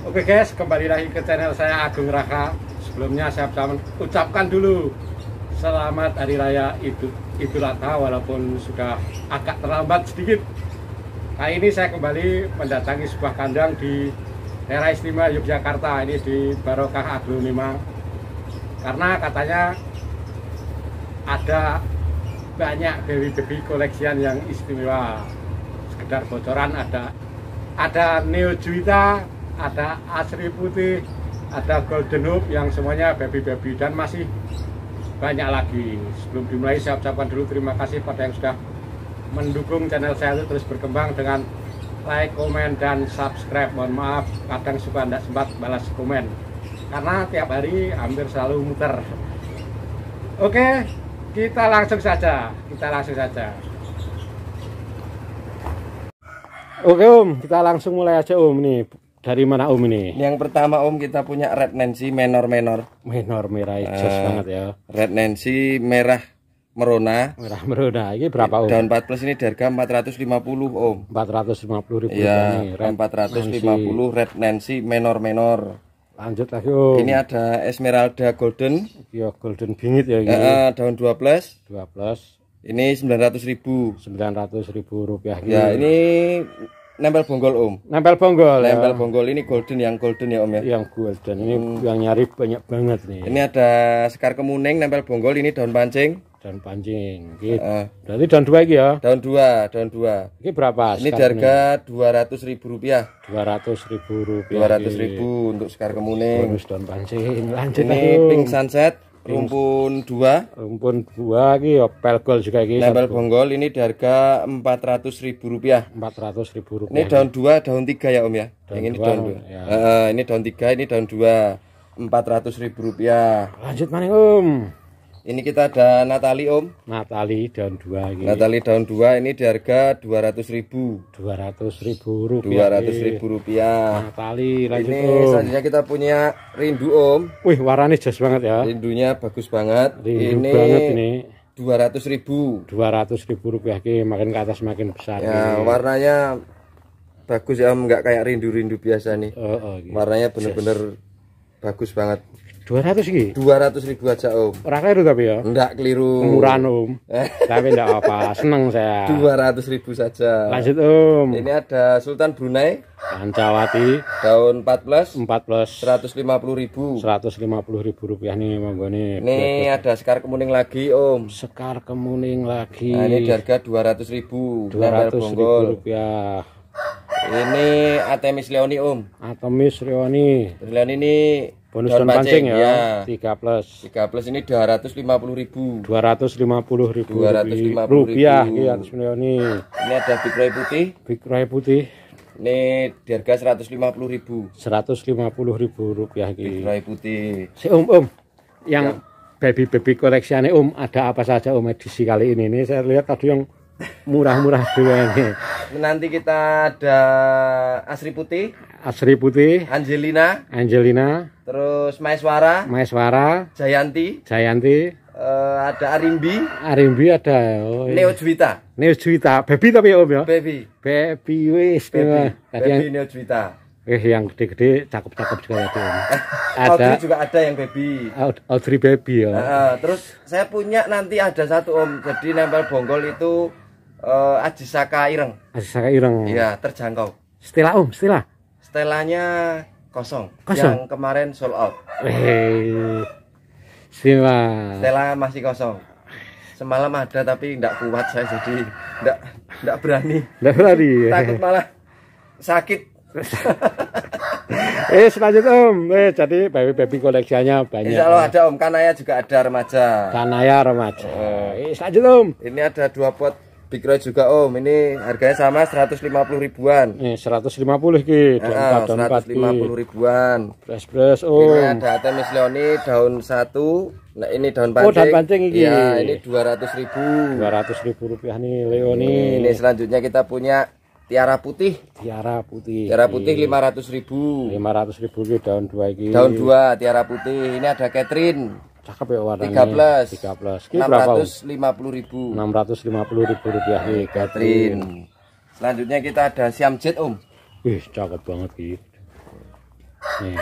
Oke guys, kembali lagi ke channel saya Agung Raka. Sebelumnya saya ucapkan dulu selamat hari raya Idul Idul Adha walaupun sudah agak terlambat sedikit. Kali ini saya kembali mendatangi sebuah kandang di daerah istimewa Yogyakarta ini di Barokah Aglonema. Karena katanya ada banyak baby-baby koleksian yang istimewa. Sekedar bocoran ada ada Neo Juita, ada asri putih, ada golden hoop yang semuanya baby-baby dan masih banyak lagi. Sebelum dimulai saya ucapkan dulu terima kasih pada yang sudah mendukung channel saya itu terus berkembang dengan like, komen, dan subscribe. Mohon maaf kadang suka tidak sempat balas komen karena tiap hari hampir selalu muter. Oke, kita langsung saja. Kita langsung saja. Oke Om, kita langsung mulai aja Om nih dari mana Om ini? Yang pertama Om kita punya Red Nancy menor menor. Menor merah hijau uh, eh, banget ya. Red Nancy merah merona. Merah merona. Ini berapa Om? Daun 4 plus ini harga 450 Om. 450 ribu ya, ini. Red 450 Nancy. Red Nancy menor menor. Lanjut lagi Om. Ini ada Esmeralda Golden. Ya Golden bingit ya ini. Uh, daun 2 plus. 2 plus. Ini 900 ribu. 900 ribu rupiah. Ya, gitu. Ini. Ya ini nempel bonggol om nempel bonggol ya. nempel bonggol ini golden yang golden ya om ya yang golden ini hmm. yang nyari banyak banget nih ini ada sekar kemuning nempel bonggol ini daun pancing daun pancing gitu. Uh, berarti daun dua ini ya daun dua daun dua ini berapa ini harga dua ratus ribu rupiah dua ratus ribu rupiah dua ratus ribu untuk sekar kemuning Bonus daun pancing lanjut ini pink sunset rumpun 2 rumpun 2 ini ya pelgol juga ini label bonggol ini di harga Rp400.000 Rp400.000 ini daun 2 daun 3 ya Om ya daun yang ini dua, daun 2 ya. uh, ini daun 3 ini daun 2 Rp400.000 lanjut mana Om ini kita ada Natali Om. Natali daun dua. ini. Natali daun dua ini di harga 200.000. 200.000 rupiah. 200.000 rupiah. Natali lanjut Ini om. selanjutnya kita punya Rindu Om. Wih, warnanya jos banget ya. Rindunya bagus banget. Rindu ini banget ini. ratus ribu rupiah ini makin ke atas makin besar. Ya, ini. warnanya bagus ya, enggak kayak rindu-rindu biasa nih. Oh, oh, gitu. Warnanya bener-bener yes. bagus banget dua 200 dua ratus ribu aja, Om. orang keliru tapi ya. Enggak keliru. Murahan, Om. Eh. tapi enggak apa-apa, seneng saya. ratus ribu saja. Lanjut, Om. Ini ada Sultan Brunei. Pancawati. Daun seratus lima puluh ribu. seratus lima puluh ribu rupiah nih, monggo nih. Ini ada sekar kemuning lagi, Om. Sekar kemuning lagi. Nah, ini harga ratus ribu. 200 ribu rupiah. Ini Artemis Leoni, Om. Artemis Leoni. Leoni ini bonus daun, pancing, pancing ya, ya 3 plus 3 plus ini 250 ribu 250 ribu 250 rupiah iya ini ini ada big ray putih big ray putih ini di harga 150 ribu 150 ribu rupiah ini. big ray putih si om om yang ya. baby baby koleksi ini om ada apa saja om edisi kali ini ini saya lihat tadi yang murah-murah ini. Nanti kita ada Asri Putih, Asri Putih, Angelina, Angelina, terus Maiswara, Maiswara, Jayanti, Jayanti, uh, ada Arimbi, Arimbi ada oh, iya. Neo Juwita, Neo Juwita, baby tapi ya, Om ya, baby, baby wis, baby, baby yang, Neo Juwita. Eh yang gede-gede cakep-cakep juga ada. Ya, ada Audrey juga ada yang baby. Audrey baby ya. Uh, terus saya punya nanti ada satu Om, jadi nempel bonggol itu uh, Aji Saka Ireng. Aji Saka Ireng. Iya, terjangkau. Stela Om, oh, stela, stelanya kosong. kosong. Yang kemarin sold out. Hei. Siwa. Stella masih kosong. Semalam ada tapi tidak kuat saya jadi tidak tidak berani. Tidak berani. Takut malah sakit. eh selanjut om, eh jadi baby baby koleksinya banyak. Insya Allah ada om, Kanaya juga ada remaja. Kanaya remaja. Eh, eh selanjut om. Ini ada dua pot Big Roy juga Om. Ini harganya sama 150 ribuan. Nih 150 ki. Heeh, 150 ribuan. Fresh fresh Om. Oh. Ini ada Artemis Leoni daun satu. Nah, ini daun pancing. Oh, daun pancing iki. Ya, ini 200 ribu. 200 ribu rupiah nih Leoni. Ini, ini selanjutnya kita punya tiara putih. Tiara putih. Tiara putih lima ratus ribu. Lima ratus ribu ki daun dua iki. Daun dua tiara putih. Ini ada Catherine cakep ya warnanya 13 13 Ini 650 ribu 650 ribu rupiah nih iya, Katrin selanjutnya kita ada siam jet om wih cakep banget gitu nih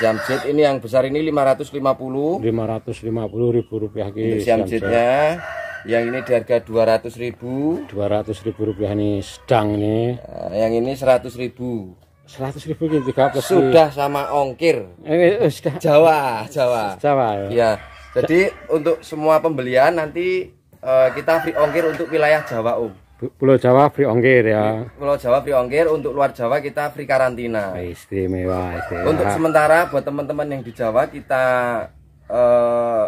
siam jet ini yang besar ini 550 550 ribu rupiah gitu siam, siam jetnya jet. yang ini di harga 200 ribu 200 ribu rupiah nih sedang nih eh, yang ini 100 ribu seratus ribu gitu tiga belas sudah sama ongkir ini eh, eh, eh, sudah. Jawa Jawa Jawa ya, ya. jadi untuk semua pembelian nanti uh, kita free ongkir untuk wilayah Jawa um. Pulau Jawa free ongkir ya Pulau Jawa free ongkir untuk luar Jawa kita free karantina istimewa, istimewa. untuk sementara buat teman-teman yang di Jawa kita uh,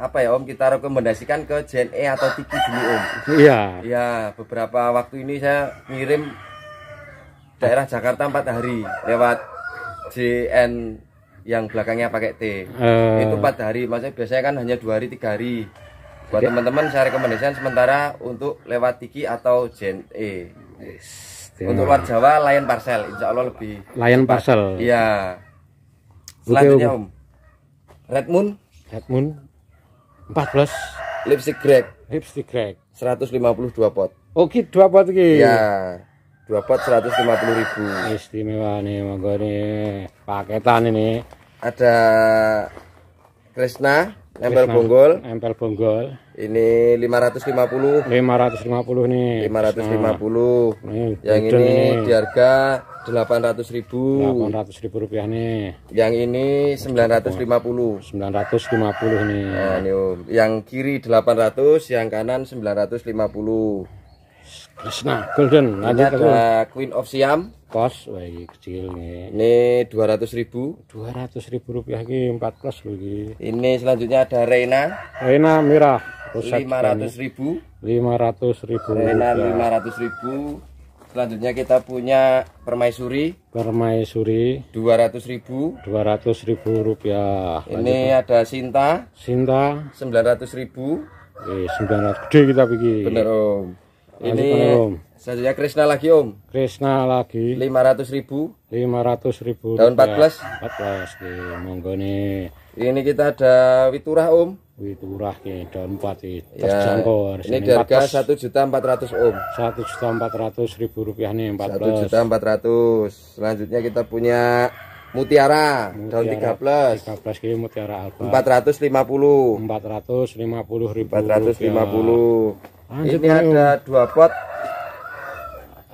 apa ya Om kita rekomendasikan ke JNE atau Tiki dulu Om iya iya beberapa waktu ini saya ngirim daerah Jakarta empat hari lewat JN yang belakangnya pakai T uh. itu empat hari maksudnya biasanya kan hanya dua hari tiga hari buat teman-teman saya rekomendasikan sementara untuk lewat Tiki atau JNE E untuk luar Jawa layan parcel insya Allah lebih layan parcel iya selanjutnya okay, om. om Red Moon Red Moon 14 lipstick Greg lipstick Greg 152 pot oke okay, dua pot lagi oh, ya dua pot 150 ribu istimewa nih monggo nih paketan ini ada Krishna nempel bonggol nempel bonggol ini 550 550 nih 550 nih, yang ini nih. di harga 800 ribu 800 ribu rupiah nih yang ini 950 950 nih nah, ini om. Um, yang kiri 800 yang kanan 950 Krishna Golden. Ini ada Queen of Siam. Kos, wah kecil nih. Ini dua ratus ribu. Dua ratus ribu rupiah ini empat plus lagi. Ini selanjutnya ada Reina. Reina merah. Lima ratus ribu. Lima ratus ribu. Reina lima ratus ribu. Selanjutnya kita punya permaisuri. Permaisuri. Dua ratus ribu. Dua ratus ribu rupiah. Ini Lanjutkan. ada Sinta. Sinta. Sembilan ratus ribu. Eh, sembilan ratus gede kita pergi. Bener om ini selanjutnya Krishna lagi om Krishna lagi 500 ribu 500 ribu daun 14 14 di monggo nih ini kita ada witurah om witurah ke daun 4 ya, terjangkau ini harga 1 juta 400 om 1 juta 400 ribu rupiah nih 14 1 juta 400 selanjutnya kita punya Mutiara, mutiara daun 13. 13 kilo mutiara alba. 450. 450 ribu. 450. Rupiah. Lanjut, ini ayo. ada dua pot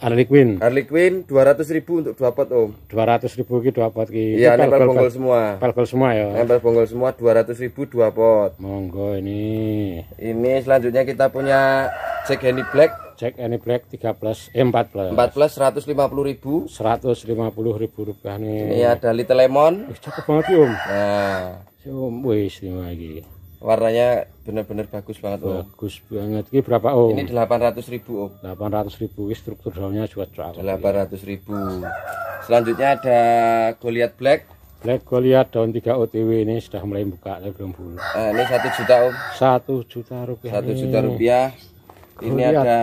Harley Quinn. Harley Quinn 200 ribu untuk dua pot om. 200 ribu ki dua pot ki. Iya nempel bonggol semua. Pelgol semua ya. Nempel bonggol semua 200 ribu dua pot. Monggo ini. Ini selanjutnya kita punya Jack Henry Black. Jack Henry Black 13 eh 14. 14 150 ribu. 150 ribu rupiah nih. Ini ada Little Lemon. Ih, cakep banget ki om. Nah. Om, wis ini lagi warnanya benar-benar bagus banget om bagus banget ini berapa om ini 800 ribu om 800 ribu ini struktur daunnya cocok 800 ribu selanjutnya ada goliath black black goliath daun 3 otw ini sudah mulai buka tapi belum bulu nah, eh, ini satu juta om satu juta rupiah satu juta rupiah ini goliath. ada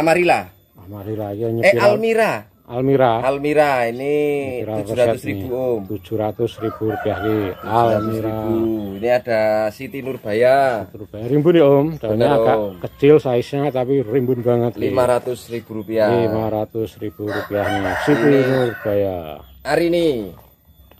amarilla amarilla ya eh almira Almira. Almira ini tujuh ratus ribu om. Tujuh ratus ribu rupiah ini. Almira. Ini ada Siti Nurbaya. Nurbaya. Rimbun nih ya, om. Daunnya agak om. kecil size-nya tapi rimbun banget. Lima ratus ribu rupiah. Lima ratus ribu rupiah nih. Siti ini. Nurbaya. ini.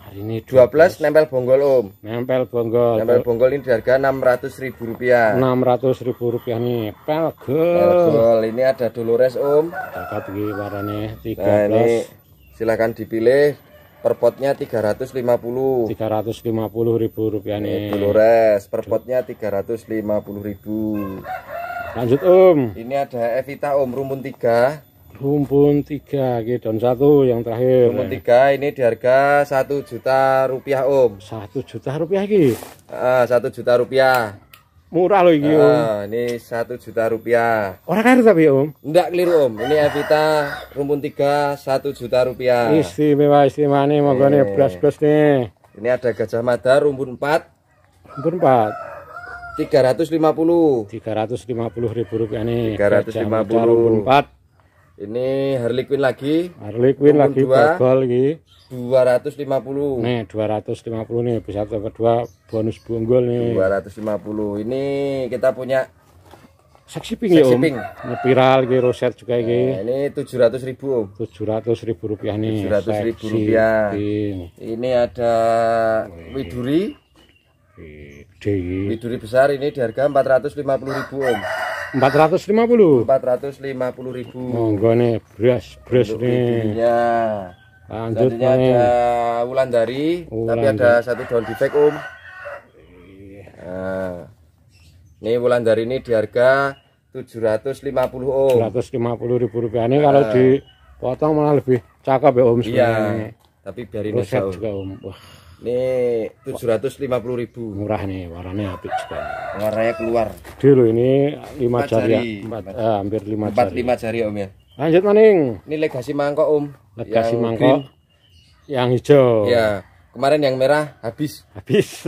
Hari ini 12, 12 nempel bonggol Om. Nempel bonggol. Nempel bonggol ini harga Rp600.000. Rp600.000 nih. pel gol. Ini ada Dolores Om. Dapat iki warnane 13. Nah, ini silakan dipilih per potnya 350. 350 ribu rupiah nih. Ini eh, Dolores per potnya 350.000. Lanjut Om. Ini ada Evita Om rumpun 3. Rumpun tiga, gitu. dan satu yang terakhir. Rumpun tiga ini di harga satu juta rupiah om. Satu juta rupiah ki? Eh, satu juta rupiah. Murah loh ini uh, om. Eh, ini satu juta rupiah. Orang kaya tapi om? Enggak keliru om. Ini Evita rumpun tiga satu juta rupiah. Istimewa istimewa nih, mau nih plus eh. plus nih. Ini ada gajah mada rumpun empat. Rumpun empat tiga ratus lima puluh tiga ratus lima puluh ribu rupiah nih tiga ratus lima puluh empat ini Harley Quinn lagi. Harley Quinn lagi ratus lima puluh. Nih dua ratus lima puluh nih bisa kedua bonus bonggol nih. Dua ratus lima puluh, Ini kita punya seksi pink ya Om. Pink. Ini viral iki roset juga eh, iki. Nah, ini ratus ribu tujuh ratus ribu rupiah nih. tujuh ratus ribu rupiah. Ini ada widuri. Widuri. besar ini di harga empat ratus lima puluh ribu Om empat empat ratus ratus lima puluh lima puluh ribu. Monggo nih beras beras nih. Lanjut nih. ada ulan dari, ulan tapi ada dari. satu daun back om. Iya. Nah, ini ulan dari ini di harga 750 om. 750 ribu rupiah ini nah. kalau dipotong malah lebih cakep ya om. Iya. Tapi biarin aja om. Juga, om. Wah. Ini tujuh ratus lima puluh ribu. Murah nih, warnanya apik juga. Warnanya keluar. Dulu ini lima jari, ya. jari. 4, eh, hampir 5 4, jari. 5 jari Om ya. Lanjut maning. Ini legasi mangkok Om. Legasi yang mangkok. Green. Yang hijau. Ya, kemarin yang merah habis. Habis.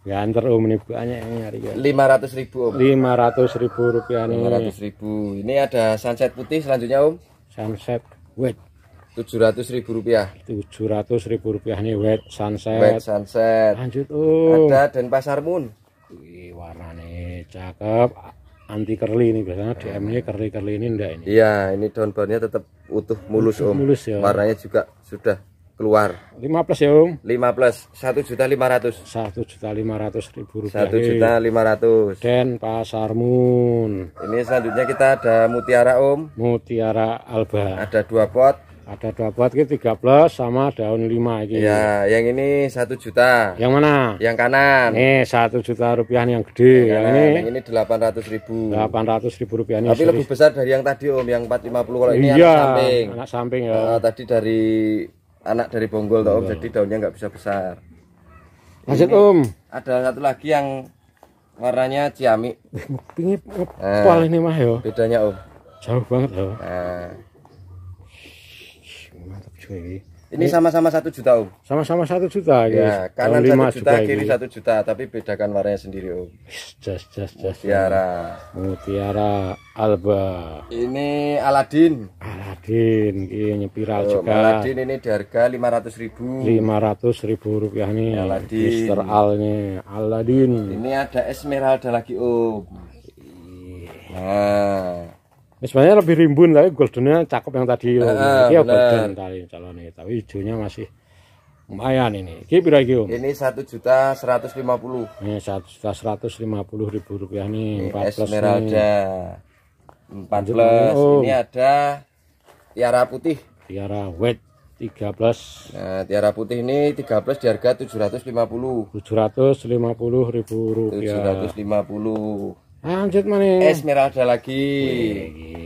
Ganter ya, Om ini bukanya yang nyari ya. ratus ribu Om. Lima ratus ribu rupiah nih. ratus ribu. Ini ada sunset putih selanjutnya Om. Sunset white ratus ribu rupiah ratus ribu rupiah nih wet sunset wet sunset lanjut oh ada dan pasar Moon Wih, nih cakep anti curly ini biasanya DM nya curly iya. curly ini ndak ini iya ini daun bawahnya tetap utuh mulus om mulus ya warnanya juga sudah keluar lima plus ya om lima plus satu juta lima ratus satu juta lima ratus ribu rupiah satu juta lima ratus dan pasar moon ini selanjutnya kita ada mutiara om mutiara alba ada dua pot ada dua buat tiga plus sama daun lima ini. Ya, yang ini satu juta. Yang mana? Yang kanan. Ini satu juta rupiah yang gede. Yang, yang ini. ini delapan ratus ribu. Delapan ratus ribu rupiah Tapi lebih besar dari yang tadi om, yang empat lima puluh kalau ini iya, anak samping. Anak samping ya. Eh, tadi dari anak dari bonggol om, iya. jadi daunnya nggak bisa besar. Lanjut om. Ada satu lagi yang warnanya ciamik. Ini nah, ini mah ya. Bedanya om. Jauh banget loh. Ya. Nah ini. Ini sama-sama satu juta om. Sama-sama satu juta ya. kanan satu juta, kiri satu juta, tapi bedakan warnanya sendiri om. Just, just, just, Mutiara. Mutiara Alba. Ini Aladin. Aladin, ini viral oh, juga. Aladin ini di harga lima ratus ribu. Lima ratus ribu rupiah nih. Aladin. Mister Al nih, Aladin. Ini ada Esmeralda lagi om. Iya. Nah sebenarnya lebih rimbun tapi goldennya cakep yang tadi uh, ini ya golden tadi calon ini tapi hijaunya masih lumayan ini kira kira ini satu juta seratus lima puluh ini satu juta seratus lima puluh ribu rupiah nih empat plus nih empat plus oh. ini ada tiara putih tiara white tiga nah, tiara putih ini 13 di harga lima puluh ribu rupiah ratus lima puluh. Ah, lanjut mana esmeralda lagi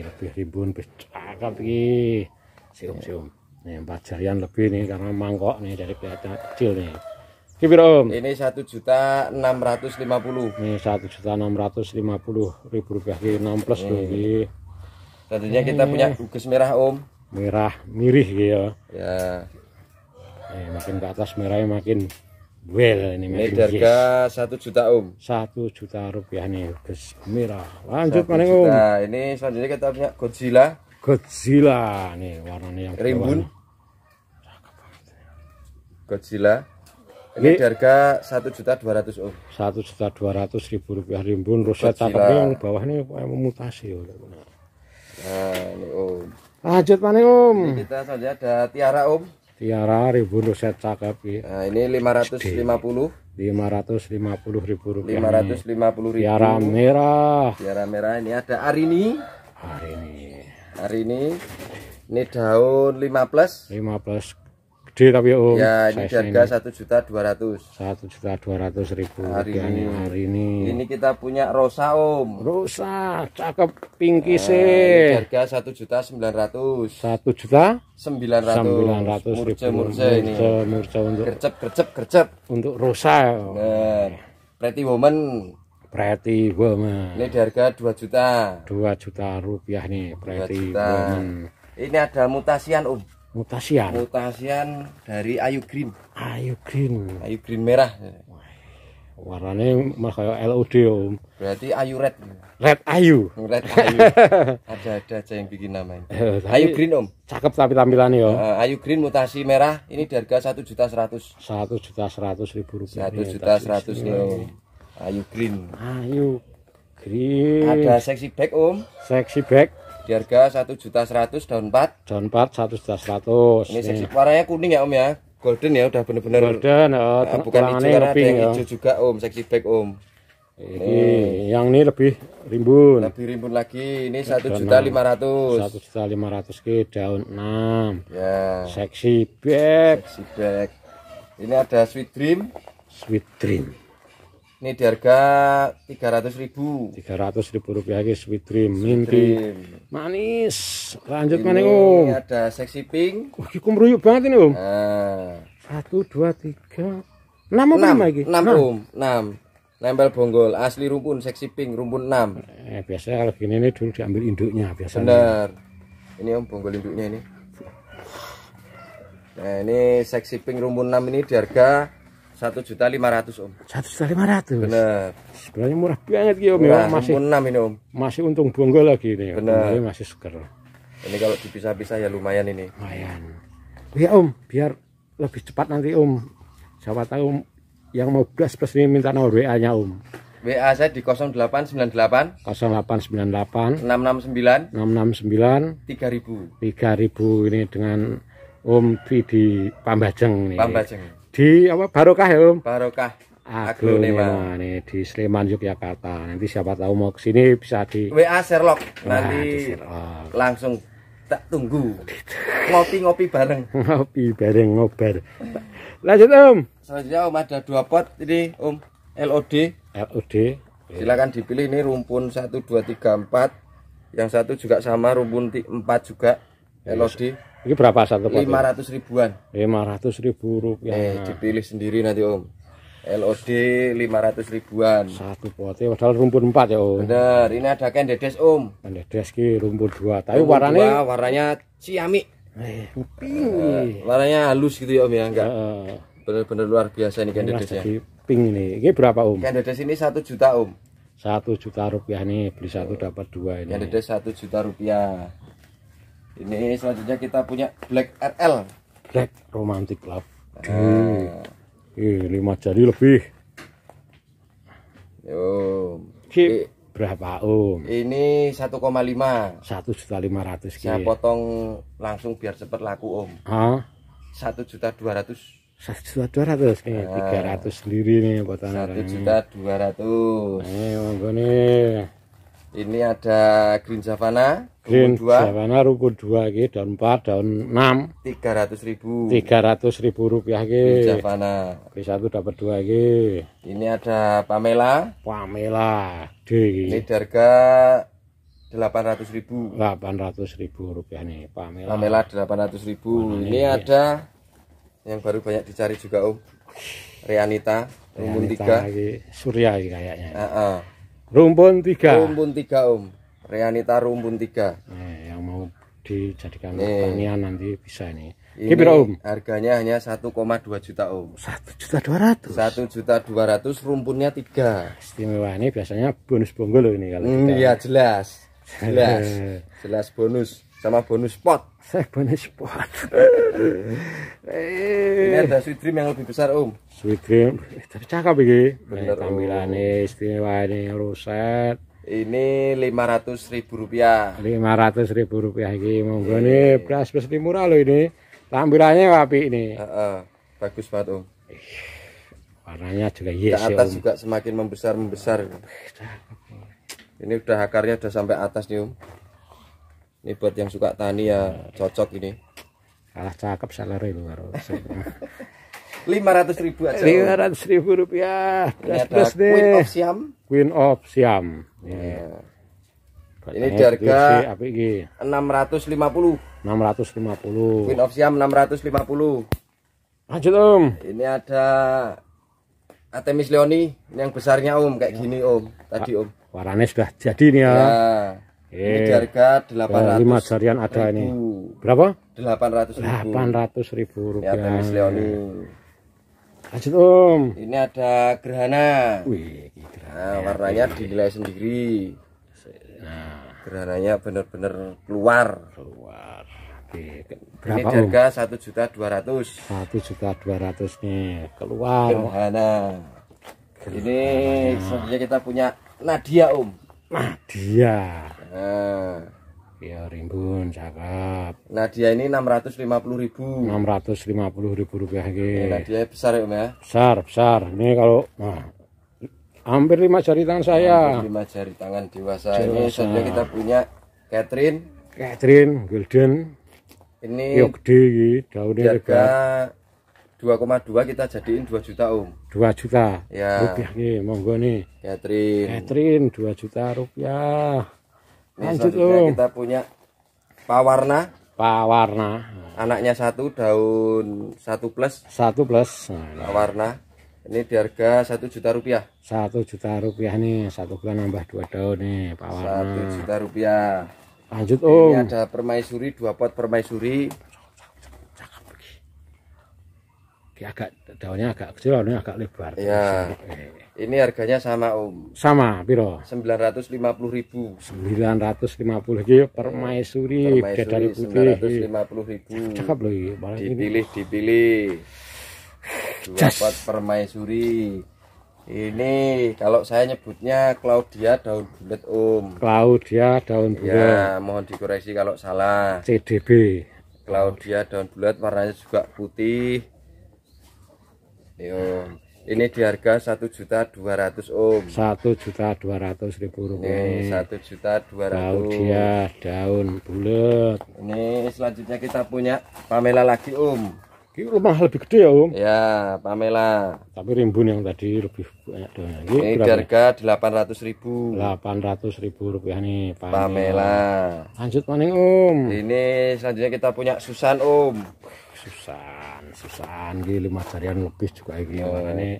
lebih rimbun lebih cakep ini sium sium nih empat jarian lebih nih karena mangkok nih dari kelihatan kecil nih Kipir om. Ini satu juta enam ratus lima puluh. Ini satu juta enam ratus lima puluh ribu rupiah ini enam plus loh Tentunya kita punya gugus merah om. Merah mirih gitu ya. Ya. makin ke atas merahnya makin Well ini Ini harga satu juta om. Satu juta rupiah nih, guys. Merah. Lanjut mana om? Nah ini selanjutnya kita punya Godzilla. Godzilla nih warnanya yang rimbun. Godzilla. Ini di harga satu juta dua ratus om. Satu juta dua ratus ribu rupiah rimbun. Rusia tapi yang bawah ini memutasi om. Nah ini om. Lanjut mana om? Ini kita saja ada tiara om tiara ribu set cakep ya. Nah, ini 550 550 ribu rupiah 550 ribu tiara merah tiara merah ini ada arini arini arini ini daun 5 plus 5 plus gede tapi oh ya ini harga satu juta dua ratus satu juta dua ratus ribu hari ini. hari ini ini kita punya rosa om rosa cakep pinky nah, sih harga satu juta sembilan ratus satu juta sembilan ratus sembilan ratus murce murce ini murce, murce untuk kercep kercep kercep untuk rosa nah, pretty woman Pretty Woman. Ini di harga dua juta. dua juta rupiah nih Pretty Woman. Ini ada mutasian Om mutasian mutasian dari ayu green ayu green ayu green merah warnanya makanya kayak LOD om berarti ayu red red ayu red ayu ada ada aja yang bikin namanya eh, ayu green om cakep tapi tampilannya ya uh, ayu green mutasi merah ini di harga satu juta seratus satu juta seratus ribu rupiah satu juta seratus nih iya. om ayu green ayu green ada seksi bag om seksi bag di harga seratus daun empat. daun empat satu juta seratus. ini seksi iya. warnanya kuning ya om ya golden ya udah bener-bener golden oh, nah, bukan hijau karena ada yang ya. hijau juga om seksi back om ini, ini yang ini lebih rimbun lebih rimbun lagi ini satu juta lima ratus satu juta lima ratus ke daun enam ya seksi back seksi back ini ada sweet dream sweet dream ini di harga tiga ratus ribu tiga ratus ribu rupiah guys, sweet dream mimpi manis lanjut mana om ini ada seksi pink wah meruyuk banget ini om nah. satu dua tiga enam apa lima lagi enam om enam nempel bonggol asli rumpun seksi pink rumpun enam eh, biasanya kalau gini ini dulu diambil induknya biasanya benar ini om bonggol induknya ini nah ini seksi pink rumpun enam ini di harga satu juta lima ratus om satu juta lima ratus benar sebenarnya murah banget ki om ya masih enam ini om masih untung bonggol lagi ini benar ini masih seger ini kalau dipisah-pisah ya lumayan ini lumayan ya om biar lebih cepat nanti om siapa tahu om yang mau gas plus ini minta nomor WA nya om WA saya di 0898 0898 669 669 3000 3000 ini dengan Om di Pambajeng nih. Pambajeng di apa barokah ya Om? Barokah. Aglonema nih di Sleman Yogyakarta. Nanti siapa tahu mau kesini bisa di WA Sherlock. Nanti langsung tak tunggu. Ngopi-ngopi bareng. Ngopi bareng ngobar. Lanjut Om. Selanjutnya Om ada dua pot ini Om LOD. LOD. Silakan dipilih ini rumpun satu dua tiga empat Yang satu juga sama rumpun empat juga LOD. Ini berapa satu pot? 500 ribuan. 500 ribu rupiah. Eh, dipilih sendiri nanti Om. LOD 500 ribuan. Satu pot. Ya, padahal rumput empat ya, Om. Bener, ini ada kendedes, Om. Kendedes ki rumput dua. tapi rumput warnanya dua, warnanya ciamik. Eh, pink. Uh, eh, warnanya halus gitu ya, Om ya, enggak. bener bener uh, luar biasa ini kendedes ya. pink ini. Ini berapa, Om? Kendedes ini satu juta, Om. Satu juta rupiah nih, beli satu dapat dua ini. Kendedes satu juta rupiah ini selanjutnya kita punya Black RL Black Romantic Love nah. Ih, 5 jari lebih Yo. Ki berapa Om? Ini 1,5. 1 juta 500 Saya potong langsung biar cepat laku Om. Hah? 1 juta 200. 1 juta 200 nih, nah, 300 sendiri nih potongan. 1 juta 200. Nih, eh, monggo nih. Ini ada green savana, green dua. savana rukun dua ini, daun empat, daun enam, tiga ratus ribu. tiga ratus ribu rupiah ini. Green savana. Oke, satu dapat dua ini. Ini ada pamela. Pamela. D. Ini harga ratus ribu. ratus ribu rupiah nih pamela. Pamela ratus ribu. Ini, ini ada yang baru banyak dicari juga Om. Oh. Reanita, Reanita tiga. Lagi surya kayaknya. Uh -uh. Rumpun tiga. Rumpun tiga om. Reanita rumpun tiga. Nah, yang mau dijadikan pertanian nanti bisa ini. Ini Kipira, om? harganya hanya 1,2 juta om. satu juta dua ratus, satu juta dua ratus rumpunnya tiga. Istimewa ini biasanya bonus bonggol ini kalau. Mm, iya jelas. Jelas. Jelas bonus sama bonus spot. Saya bonus spot. ini eh. ada sweet dream yang lebih besar, Om. Sweet dream. Eh, tapi cakep ini Bener. Eh, tampilannya istimewa ini ruset. Ini lima ratus ribu rupiah ini Monggo ini iya. beras plus murah loh ini. Tampilannya wapi ini. Uh, uh, bagus banget, Om. Warnanya juga yes, Ke atas om. juga semakin membesar-membesar. Cakep ini udah akarnya udah sampai atas nih um. ini buat yang suka tani ya cocok ini kalah cakep salary lu lima ratus ribu aja lima ribu rupiah plus plus deh Queen of Siam Queen of Siam yeah. Iya. ini di harga enam ratus lima puluh enam ratus lima puluh Queen of Siam enam ratus lima puluh lanjut om ini ada Artemis Leoni yang besarnya om kayak ya. gini om tadi om warnanya sudah jadi nih ya, ya ini eh, harga 800 lima jarian ada ribu. ini berapa 800 ribu 800 ribu ya, rupiah ya, Leoni. lanjut om ini ada gerhana Wih, gerhana nah, warnanya Wih. dinilai sendiri nah. gerhananya benar-benar keluar keluar Berapa ini harga satu juta dua ratus satu juta dua ratus nih keluar gerhana ini sebenarnya kita punya Nadia Om. Nadia. Nah. Ya rimbun cakep. Nadia ini 650.000. Ribu. 650.000 ribu rupiah iki. Ya, Nadia besar ya Om ya. Besar, besar. Ini kalau nah, hampir lima jari tangan saya. Hampir lima jari tangan dewasa. dewasa. Ini kita punya Catherine. Catherine Golden. Ini yo iki, daunnya lebar. 2,2 kita jadiin 2 juta Om. 2 juta. Ya. Rupiah nih, monggo nih. Catherine. Catherine 2 juta rupiah. Lanjut Om. Kita punya Pawarna. Pawarna. Anaknya satu daun satu plus. Satu plus. Nah, Pawarna. Ini di harga satu juta rupiah. Satu juta rupiah nih, satu bulan nambah dua daun nih, Pak Warna. Satu juta rupiah. Lanjut Om. Ini ada permaisuri, dua pot permaisuri. agak daunnya agak kecil, daunnya agak lebar. Iya. Eh. Ini harganya sama Om. Sama, piro? 950.000. 950 ribu hmm. per maisuri, dari putih. 950.000. Cakep loh iki. Dipilih, ini. dipilih. Dua pot per maisuri. Ini kalau saya nyebutnya Claudia daun bulat Om. Claudia daun bulat. Ya, mohon dikoreksi kalau salah. CDB. Claudia daun bulat warnanya juga putih. Yo, ini di harga satu juta dua ratus om. Satu juta dua ratus ribu rupiah. Satu juta dua ratus. dia daun bulat. Ini selanjutnya kita punya Pamela lagi om. Ini rumah lebih gede ya om. Ya Pamela. Tapi rimbun yang tadi lebih banyak daunnya. Ini, ini di harga delapan ratus ribu. Delapan ratus ribu rupiah nih Pamela. Pamela. Lanjut maning om. Ini selanjutnya kita punya Susan om. Susan susahan ki lima jarian lebih juga iki oh. ini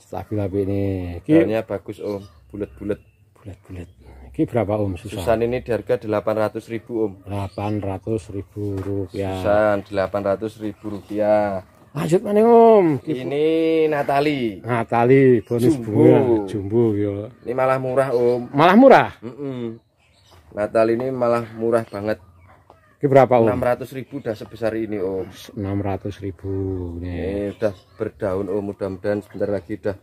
stabil tapi ini kayaknya bagus om bulat-bulat bulat-bulat ini berapa om susan? susan ini di harga delapan ratus ribu om delapan ratus ribu rupiah susan ratus ribu rupiah lanjut mana om ini Natali Natali bonus jumbo. bunga jumbo yo ini malah murah om malah murah mm -mm. Natali ini malah murah banget ini berapa Om? 600 ribu udah sebesar ini Om 600 ribu nih. Ini udah berdaun Om mudah-mudahan sebentar lagi udah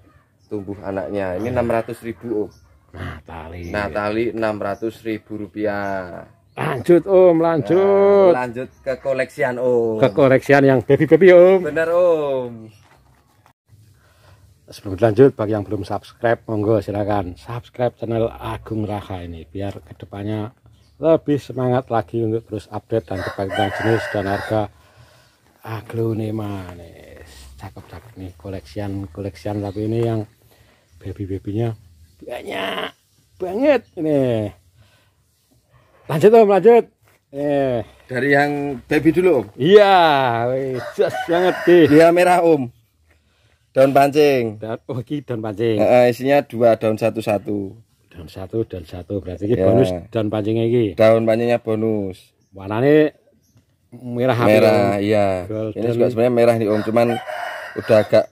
tumbuh anaknya ini nah. enam ratus ribu Om Natali Natali 600 ribu rupiah lanjut Om lanjut nah, lanjut ke koleksian Om ke koleksian yang baby-baby Om bener Om sebelum lanjut bagi yang belum subscribe monggo silakan subscribe channel Agung Raka ini biar kedepannya lebih semangat lagi untuk terus update dan tentang jenis dan harga aglonema nih cakep cakep nih koleksian koleksian tapi ini yang baby babynya banyak banget ini lanjut om lanjut eh dari yang baby dulu om iya jelas banget sih dia merah om daun pancing daun, oh, daun pancing uh, isinya dua daun satu satu dan satu dan satu berarti ini ya. bonus daun pancingnya ini daun pancingnya bonus warnanya merah gitu merah kan? iya ini juga sebenarnya merah nih om cuman udah agak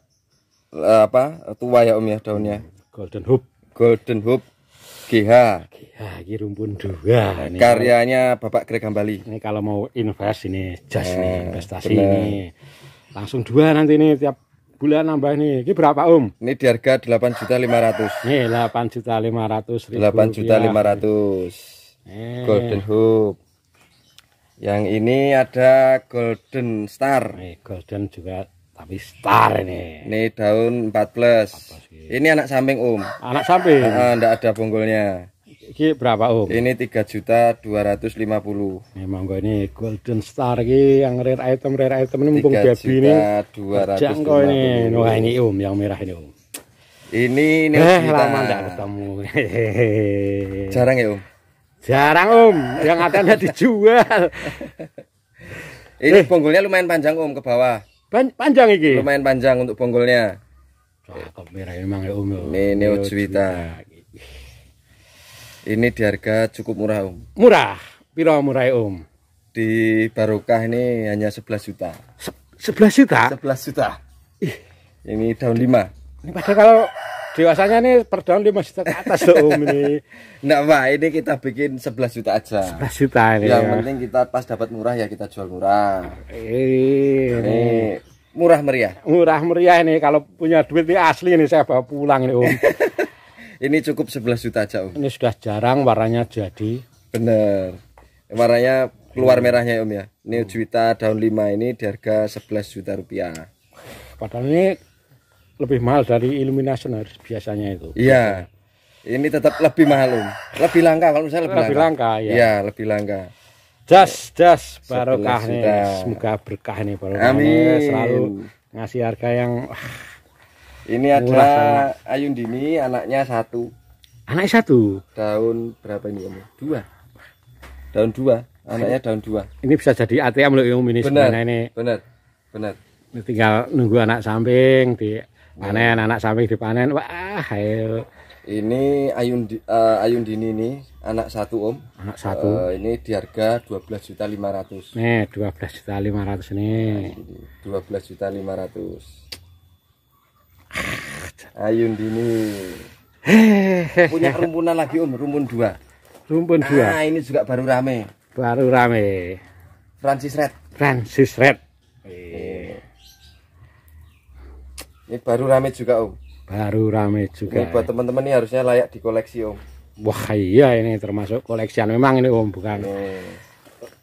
eh, apa tua ya om ya daunnya golden hoop golden hoop GH GH ini rumpun dua ini karyanya bapak Greg kembali ini kalau mau invest ini jas eh, nih investasi bener. ini langsung dua nanti ini tiap bulan nambah nih. Ini berapa Om? Ini di harga delapan juta lima 8.500. Nih 8.500 ribu. lima ratus. Eh. Golden Hoop. Yang ini ada Golden Star. Nih, eh, golden juga tapi star ini. Ini daun 4 plus. Iya. Ini anak samping Om. Anak samping. Heeh, ada bonggolnya iki berapa Om? Ini 3 juta 250. Memang eh, monggo ini Golden Star iki yang rare item rare item ini mumpung baby ini. 250. Jangko ini. Wah ini Om yang merah ini Om. Ini ini eh, kita... lama tidak ketemu. Jarang ya Om? Jarang Om, yang katanya dijual. ini eh. bonggolnya lumayan panjang Om ke bawah. Pan panjang iki. Lumayan panjang untuk bonggolnya. kok merah memang ya Om. Ya? Ini Neojuita. Ini di harga cukup murah Om. Murah. Piro murah Om? Di Barokah ini hanya 11 juta. Se 11 juta? 11 juta. Ih. Ini daun 5. Ini padahal kalau dewasanya nih per daun 5 juta ke atas loh Om ini. Enggak, Pak. Ini kita bikin 11 juta aja. 11 juta ini. Yang ya. penting kita pas dapat murah ya kita jual murah. Eh, ini murah meriah. Murah meriah ini kalau punya duit ini asli ini saya bawa pulang ini Om. Ini cukup 11 juta aja, Om. Ini sudah jarang warnanya jadi. Bener. Warnanya keluar iya. merahnya, Om ya. Ini hmm. juta daun lima ini di harga 11 juta rupiah. Padahal ini lebih mahal dari illumination harus biasanya itu. Iya. Ini tetap lebih mahal, Om. Lebih langka kalau misalnya lebih, lebih langka. langka ya. Iya, lebih langka. Jas, jas, barokah nih. Semoga berkah nih barokah. Amin. Selalu ngasih harga yang ah, ini ada Murah, Ayun Ayundini, anaknya satu. Anaknya satu. Daun berapa ini om? Dua. Daun dua. Anaknya daun dua. Ini bisa jadi ATM loh om ini benar, ini. Benar, benar. Ini tinggal nunggu anak samping di iya. panen, hmm. anak samping dipanen. Wah, ayo. Ini Ayun uh, eh, Dini ini anak satu om. Anak satu. Uh, ini di harga dua belas juta lima ratus. Nih dua belas juta lima ratus nih. Nah, dua belas juta lima ratus. Ayun dini, Punya rumpunan lagi Om, rumpun dua. Rumpun dua. Nah, ini juga baru rame. Baru rame. Francis Red. Francis Red. Eh. Ini baru rame juga Om. Baru rame juga. Ini buat ya. teman-teman ini harusnya layak dikoleksi Om. Wah iya ini termasuk koleksian memang ini Om bukan. Eh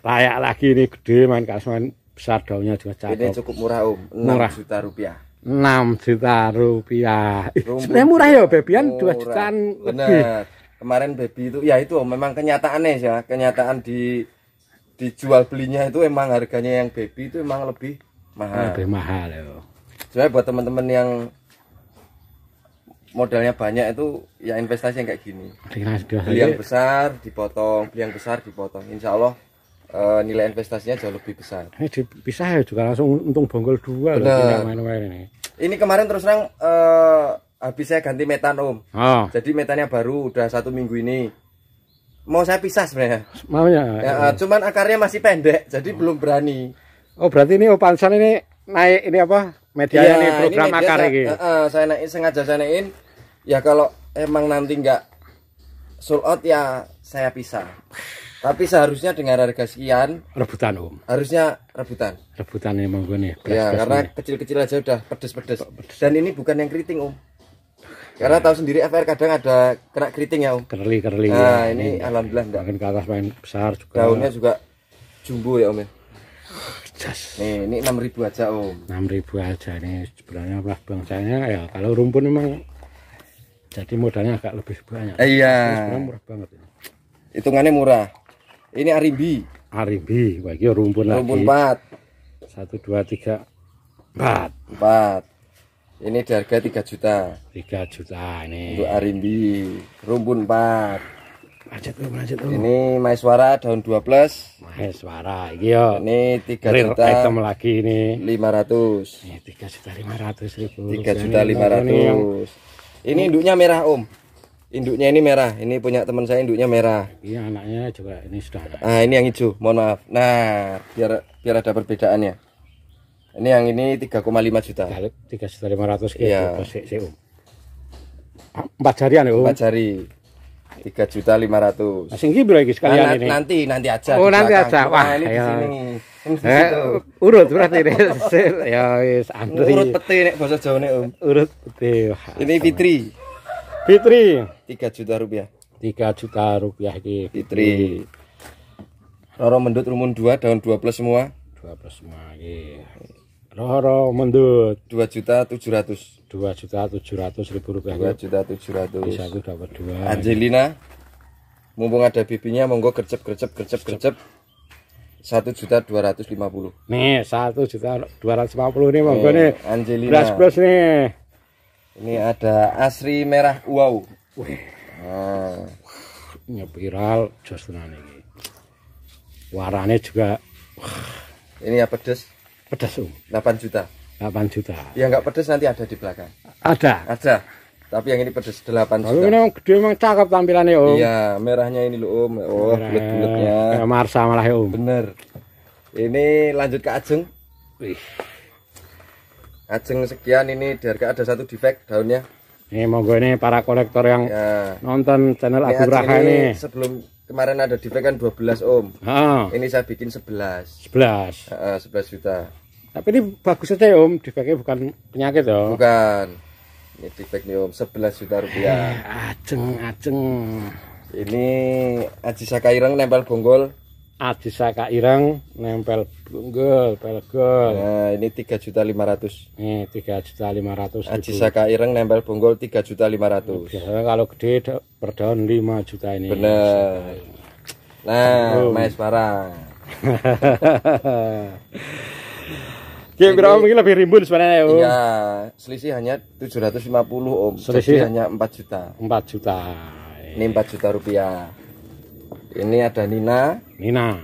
layak lagi ini gede main kasman besar daunnya juga cakep ini cukup murah om 6 murah. juta rupiah 6 juta rupiah. Sebenarnya murah ya Bebian oh, 2 jutaan bener. Kemarin Baby itu ya itu memang kenyataannya ya, kenyataan di dijual belinya itu emang harganya yang Baby itu emang lebih mahal. Lebih mahal ya. Sebenarnya buat teman-teman yang modalnya banyak itu ya investasi yang kayak gini. Beli yang besar dipotong, beli yang besar dipotong. Insya Allah uh, nilai investasinya jauh lebih besar. Ini bisa ya juga langsung untung bonggol dua loh, main-main ini ini kemarin terus terang uh, habis saya ganti metan om oh. jadi metannya baru udah satu minggu ini mau saya pisah sebenarnya maunya ya, uh, cuman akarnya masih pendek jadi oh. belum berani oh berarti ini opansan ini naik ini apa media ya, ini program ini media akar saya, ini uh, uh, saya naik sengaja saya naikin ya kalau emang nanti nggak sold out ya saya pisah tapi seharusnya dengan harga sekian rebutan om. Harusnya rebutan. Rebutan emang ya, gue nih. Ya, karena kecil-kecil aja udah pedes-pedes. Dan ini bukan yang keriting om. Karena tahu sendiri FR kadang ada kena keriting ya om. Kerli kerli. Nah ya. ini, ini alhamdulillah enggak. Makin ke atas main besar juga. Daunnya juga jumbo ya om ya. Just. Nih, ini 6000 aja, Om. Enam ribu aja nih. Sebenarnya lah bangsanya ya kalau rumpun memang jadi modalnya agak lebih banyak. Iya. murah banget ini. Hitungannya murah. Ini arimbi. Arimbi, bagi rumpun lagi. Rumpun empat. Satu dua tiga empat. Empat. Ini di harga 3 juta. Tiga juta ini. Untuk arimbi, rumpun empat. Lanjut tuh, lanjut tuh. Ini maiswara daun dua plus. Maiswara ini yo. Ini 3 juta. item lagi ini. 500. Ini 3 juta 500 ribu. 3 juta 500. Ini, ini induknya merah, Om induknya ini merah ini punya teman saya induknya merah iya anaknya juga ini sudah ada. ah ini yang hijau mohon maaf nah biar biar ada perbedaannya ini yang ini 3,5 juta tiga juta lima ratus gitu, iya empat jarian ya empat jari tiga juta lima ratus singgi bro lagi sekalian nah, ini nanti nanti aja oh nanti aja wah nah, ini ya. Eh, urut berarti ini ya wis antri urut peti nek basa Jawa nek om. urut peti ini Fitri Fitri. 3 juta rupiah. 3 juta rupiah ini. Fitri. Roro mendut rumun 2 daun 2 plus semua. 2 plus semua ini. Roro mendut 2 juta 700. 2 juta 700 ribu rupiah. 2 juta 700. Bisa satu dapat 2. Angelina. Mumpung ada bibinya monggo gercep gercep gercep gercep. satu juta dua ratus lima puluh nih satu juta dua ratus lima puluh nih monggo eh, nih Angelina. Plus plus nih ini ada asri merah wow. Wih. Oh. Ini viral josunan ini. Warnanya juga. Ini ya pedes. Pedes um. 8 juta. 8 juta. Ya nggak pedes nanti ada di belakang. Ada. Ada. Tapi yang ini pedes 8 juta. Kalau ini gede memang cakep tampilannya om. Iya merahnya ini loh om. Oh bulat-bulatnya. Kayak marsa malah ya om. Bener. Ini lanjut ke Ajeng. Wih. Ajeng sekian ini di harga ada satu defect daunnya. Ini monggo ini para kolektor yang ya. nonton channel ini Abu Raha ini, Sebelum kemarin ada defect kan 12 ohm. Ha. Ini saya bikin 11. 11. Uh, 11 juta. Tapi ini bagus saja Om, defectnya bukan penyakit loh. Ya. Bukan. Ini defect nih Om, 11 juta rupiah. Eh, ajeng, ajeng. Ini Aji Sakairang nempel bonggol Aji Saka ireng nempel bunggul Pelgol. Nah, ini juta 3.500. Nih, eh, juta Aji gitu. Saka ireng nempel bunggul juta 3.500. Biasanya kalau gede per daun 5 juta ini. Bener. Nah, um. Mas Parang. Game ground mungkin lebih rimbun sebenarnya ya, Om. Iya, selisih hanya 750, Om. Selisih Jadi ya? hanya 4 juta. 4 juta. Ini 4 juta rupiah. Ini ada Nina. Nina.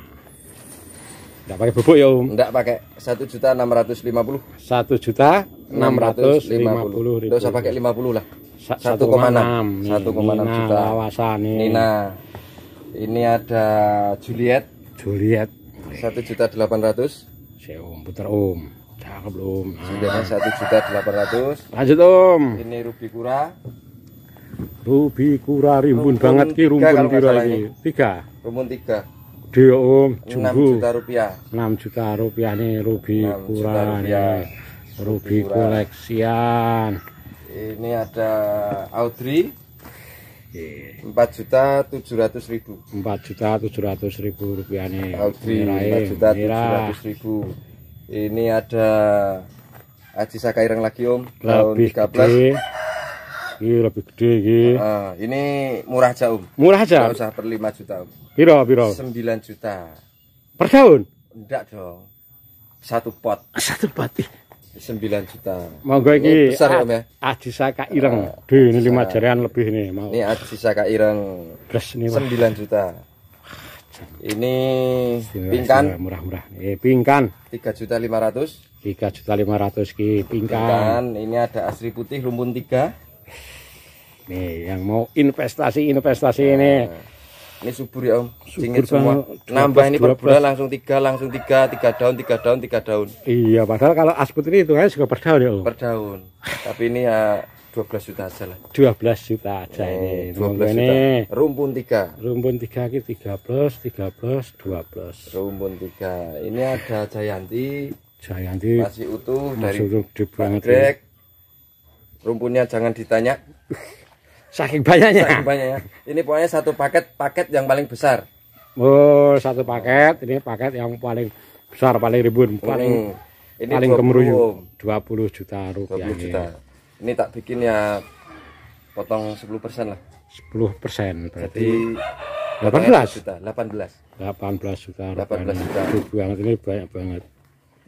Enggak pakai bubuk ya, Om? Enggak pakai. 1 juta 650. 1 juta 650. Enggak usah pakai 50 lah. 1,6 1,6 juta lawasan ini. Nina ini ada Juliet Juliet 1 juta 800 saya om putar om cakep Om. sudah 1 juta 800 lanjut om ini Ruby Kura Rubi kura rimbun rumpun banget ki rumpun kira ini. Tiga. Rumpun tiga. Dia Om, oh, jumbo. Enam juta rupiah. Enam juta rupiah nih Rubi kura nih. Rubi koleksian. Ini ada Audrey. Iya. Empat juta tujuh ratus ribu Empat juta tujuh ratus ribu rupiah nih Audrey Empat eh, juta tujuh ratus ribu ini ada Aji Sakairang lagi om lebih tahun 13 gede. Ini lebih gede ini. Uh, ini murah aja, Om. Murah aja. Enggak usah per 5 juta, Om. Piro piro? 9 juta. Per daun? Enggak dong. Satu pot. Satu pot. sembilan juta. mau iki ini besar, ah, Om ya. Aji saka ireng. Uh, ini 5 jarian lebih nih, mau. Ini aji saka ireng. Plus ini 9 juta. Ah, ini pingkan murah-murah. Eh, pingkan tiga juta lima ratus tiga juta lima ki pingkan. pingkan. Ini ada asri putih rumpun tiga Nih, yang mau investasi-investasi ini. Ini subur ya Om. Singit semua. Nambah ini per bulan langsung tiga, langsung tiga, tiga daun, tiga daun, tiga daun. Iya, padahal kalau asput ini itu kan juga per daun ya Om. Per daun. Tapi ini ya 12 juta aja lah. 12 juta aja eh, ini. 12 ini. juta. Rumpun tiga. Rumpun 3 tiga plus dua plus Rumpun tiga Ini ada Jayanti. Jayanti masih utuh masih dari utuh Rumpunnya jangan ditanya. Saking banyaknya. Saking banyaknya. Ini pokoknya satu paket paket yang paling besar. Oh, satu paket. Ini paket yang paling besar, paling ribuan, paling ini, paling 20, kemeruyu. 20 juta rupiah. 20 juta. Ini, ini tak bikin ya potong 10% lah. 10% berarti Jadi, 18 juta, 18. 18 juta. 18 juta. Itu banget ini banyak banget.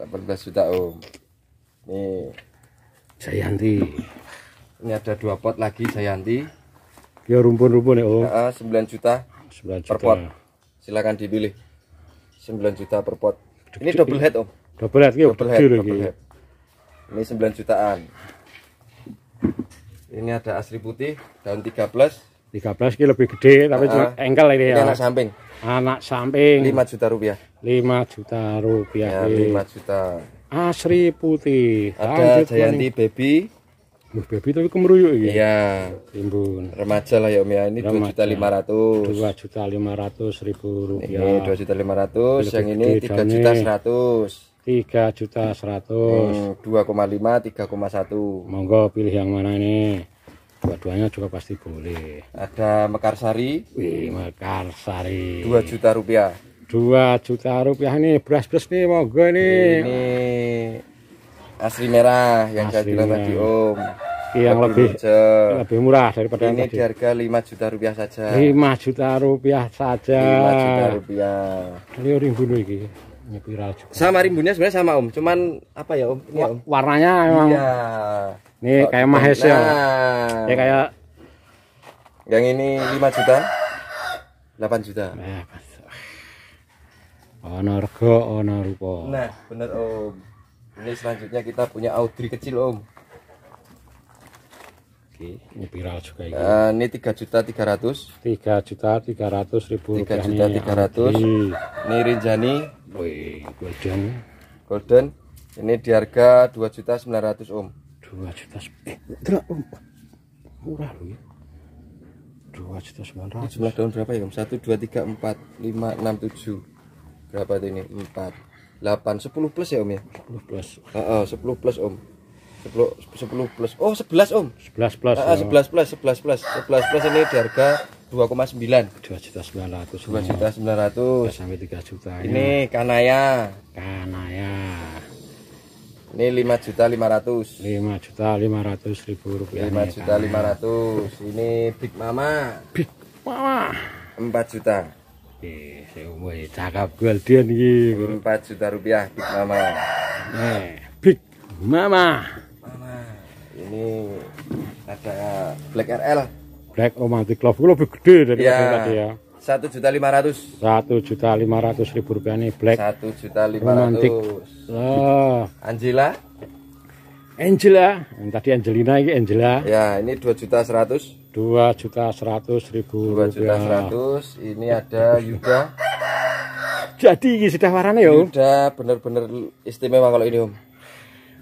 18 juta, Om. Nih. Jayanti. Ini ada dua pot lagi Jayanti. Ya rumpun-rumpun ya, Om. 9 juta. 9 juta. Per pot. silahkan dipilih. 9 juta per pot. Ini double head, Om. Double head, double head, double head. Ini 9 jutaan. Ini ada asri putih daun 13. 13 ini lebih gede tapi uh, cuma engkel ini, ya. ini ya. anak samping. Anak samping. 5 juta rupiah. 5 juta rupiah. Ya, 5 juta. Asri putih. Ada Lanjut Jayanti ini. baby. Loh, baby tapi kemeruyuk ya? Iya. Timbun. Remaja lah ya Om ya. Ini dua juta lima ratus. Dua juta lima ratus ribu rupiah. Ini dua juta lima ratus. Yang ini tiga juta seratus. Tiga juta seratus. Hmm, dua koma lima, tiga koma satu. Monggo pilih yang mana ini? dua-duanya juga pasti boleh ada Mekarsari Wih, Mekarsari Dua juta rupiah Dua juta rupiah nih beras-beras nih monggo nih ini asli merah yang asli saya bilang tadi Om. Yang lebih lebih, lebih murah daripada ini yang tadi. di harga 5 juta rupiah saja. 5 juta rupiah saja. 5 juta rupiah. ini rimbun iki. Ini viral juga. Sama rimbunnya sebenarnya sama Om, cuman apa ya Om? Ini, ya, om. Warnanya memang Iya. ini oh, kayak mahes ya. Ya kayak yang ini 5 juta. 8 juta. Nah, ono rego ono rupa. Nah, bener Om ini selanjutnya kita punya Audrey kecil om Oke. ini viral juga ini. Nah, ini tiga juta tiga ratus tiga juta tiga ratus ribu tiga juta tiga ratus ini Rinjani Wih, golden golden ini di harga dua juta sembilan ratus om dua juta eh terang om murah loh ya dua juta sembilan ratus jumlah daun berapa ya om satu dua tiga empat lima enam tujuh berapa ini empat 8 10 plus ya Om ya 10 plus uh, uh, 10 plus Om 10 10 plus oh 11 Om 11 plus uh, uh, 11 plus 11 plus 11 plus ini di harga 2,9 2 juta 900 2 ya. juta 900 2 sampai 3 juta ya. ini kanaya kanaya ini 5 juta 500 5 juta 500 ribu rupiah 5 juta 500 ini Big Mama Big Mama 4 juta saya sing umuhe cakap Golden iki 4 juta rupiah Big Mama. Nih, eh, Big Mama. Mama. Ini ada Black RL. Black Romantic oh, Love gue lebih gede dari iya. yang tadi ya. Satu juta lima ratus. Satu juta lima ratus ribu rupiah nih Black. Satu juta lima ratus. Oh. Angela. Angela. Yang tadi Angelina ini Angela. Ya, ini dua juta seratus dua juta seratus ribu dua juta seratus ini ada Yuda jadi sudah warna ya om sudah benar-benar istimewa kalau ini om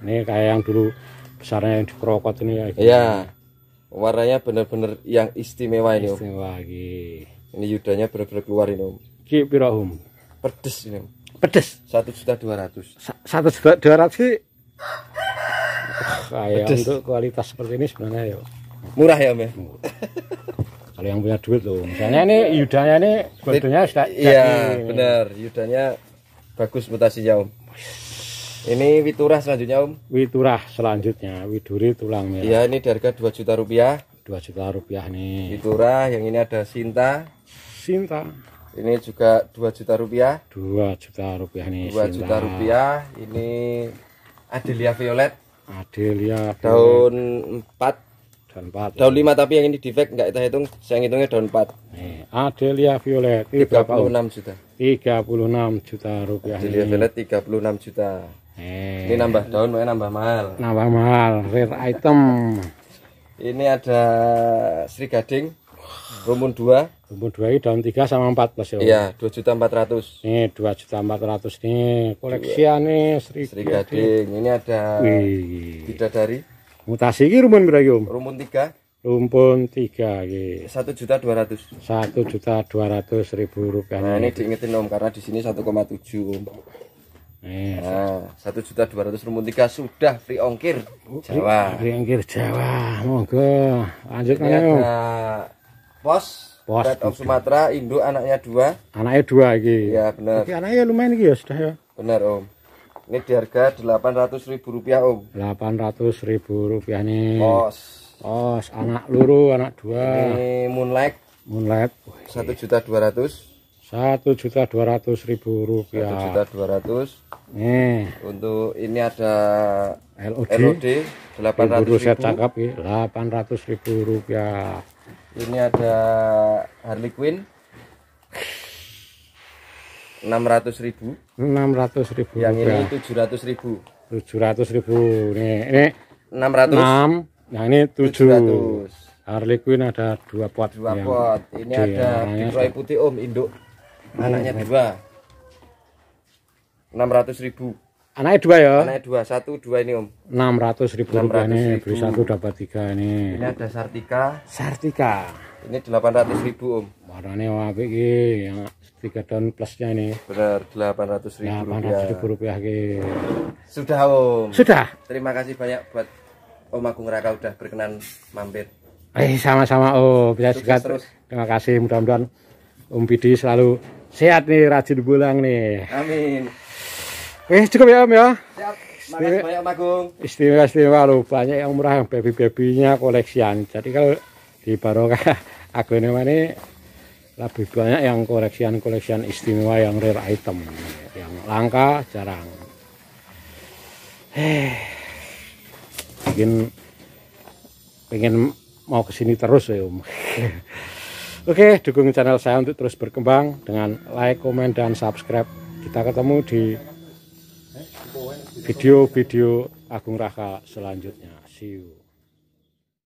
ini kayak yang dulu besarnya yang di ini ya gitu. iya warnanya benar-benar yang istimewa ini om istimewa ini ini Yudanya benar-benar keluar ini om ini pira om pedes ini om pedes satu juta dua ratus satu juta dua ratus kayak untuk kualitas seperti ini sebenarnya ya Murah ya, Mbak? Kalau yang punya duit tuh, Misalnya ini yudanya ini bodohnya sudah Iya, benar. Yudanya bagus mutasinya, Om. Ini witurah selanjutnya, Om. Witurah selanjutnya, widuri tulang merah. Iya, ini harga 2 juta rupiah. 2 juta rupiah nih. Witurah, yang ini ada Sinta. Sinta. Ini juga 2 juta rupiah. 2 juta rupiah nih. 2 Sinta. juta rupiah. Ini Adelia Violet. Adelia Violet. Daun 4 daun 4 daun 5 tapi yang ini defect nggak kita hitung saya hitungnya daun 4 nih, eh, Adelia Violet 36 juta 36 juta rupiah Adelia ini. Violet 36 juta eh. ini nambah daun mau nambah mahal nambah mahal rare item ini ada Sri Gading rumun dua. rumun dua ini daun 3 sama mas ya iya dua juta empat ratus. ini eh, dua juta 400 nih koleksi nih iya. Sri, Sri Gading. ini ada Wih. bidadari Mutasi ini rumpun berapa Rumun Om? Rumpun tiga Rumpun 3 juta 1 juta 200. 1 juta ratus ribu rupiah. Nah, ini diingetin Om karena di sini 1,7 Om. Nah, satu juta dua ratus rumpun tiga sudah free ongkir oh, Jawa. Free ongkir Jawa, monggo lanjut ini ada pos, pos Bad of Sumatera, induk anaknya dua. Anaknya dua ini Ya benar. anaknya lumayan ini ya sudah ya. Benar om. Ini di harga Rp800.000 Om. Rp800.000 nih. Kos. Kos anak luru, anak dua. Ini moonlight. Moonlight. Satu juta dua ratus. Satu juta dua ratus ribu rupiah. Satu juta dua ratus. Nih. Untuk ini ada LOD. LOD delapan ratus ribu. Cakap ya. Delapan ratus ribu rupiah. Ini ada Harley Quinn ratus ribu ratus ribu yang ini ini ratus ribu ratus ribu ini, ini 600 6 yang ini tujuh 700 Harley Quinn ada dua pot. Dua ya. pot. Ini ada ya, ya. Roy Putih Om induk. Anaknya dua. Enam ratus ribu. Anaknya dua ya? Anaknya dua. Satu dua ini Om. Enam ratus ribu rupiah ini. Beli satu dapat tiga ini. Ini ada Sartika. Sartika. Ini delapan ratus ribu Om. Warnanya wapi ini tiga ton plusnya ini benar delapan ratus ribu rupiah, rupiah sudah om sudah terima kasih banyak buat om agung raka udah berkenan mampir eh sama-sama om oh, bisa juga terus. terima kasih mudah-mudahan om Bidi selalu sehat nih rajin pulang nih amin eh cukup ya om ya siap Makasih banyak Om Agung. Istimewa istimewa lo banyak yang murah baby babynya koleksian. Jadi kalau di Barokah Agung ini lebih banyak yang koleksian-koleksian istimewa yang rare item yang langka jarang eh mungkin pengen mau kesini terus ya om oke dukung channel saya untuk terus berkembang dengan like komen dan subscribe kita ketemu di video-video Agung Raka selanjutnya see you